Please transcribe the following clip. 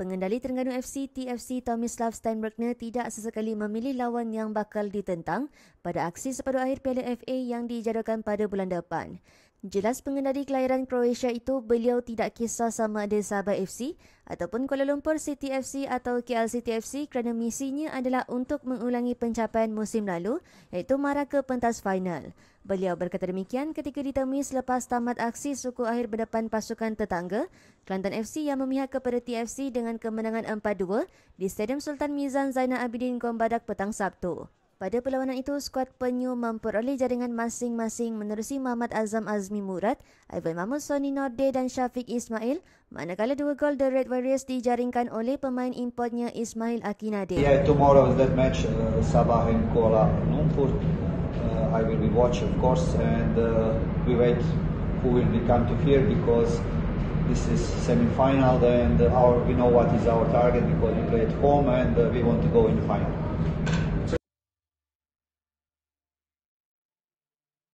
Pengendali Terengganu FC TFC Tomislav Steinbergner tidak sesekali memilih lawan yang bakal ditentang pada aksi sepadu akhir Piala FA yang dijadualkan pada bulan depan. Jelas pengendali kelahiran Croatia itu, beliau tidak kisah sama ada Sabah FC ataupun Kuala Lumpur City FC atau KL City FC kerana misinya adalah untuk mengulangi pencapaian musim lalu iaitu mara ke pentas final. Beliau berkata demikian ketika ditemui selepas tamat aksi suku akhir berdepan pasukan tetangga Kelantan FC yang memihak kepada TFC dengan kemenangan 4-2 di Stadium Sultan Mizan Zainal Abidin Gombadak petang Sabtu. Pada perlawanan itu, skuad penyu memperoleh jaringan masing-masing menerusi Muhammad Azam Azmi Murad, Ivan Mahmud Sonny Norde dan Syafiq Ismail. Manakala dua gol The Red Warriors dijaringkan oleh pemain importnya Ismail Akinade. Yeah, tomorrow is that match uh, Sabah in Kuala Lumpur. Uh, I will be watch of course and uh, we wait who will be come to here because this is semi-final and our, we know what is our target because we play at home and uh, we want to go in the final.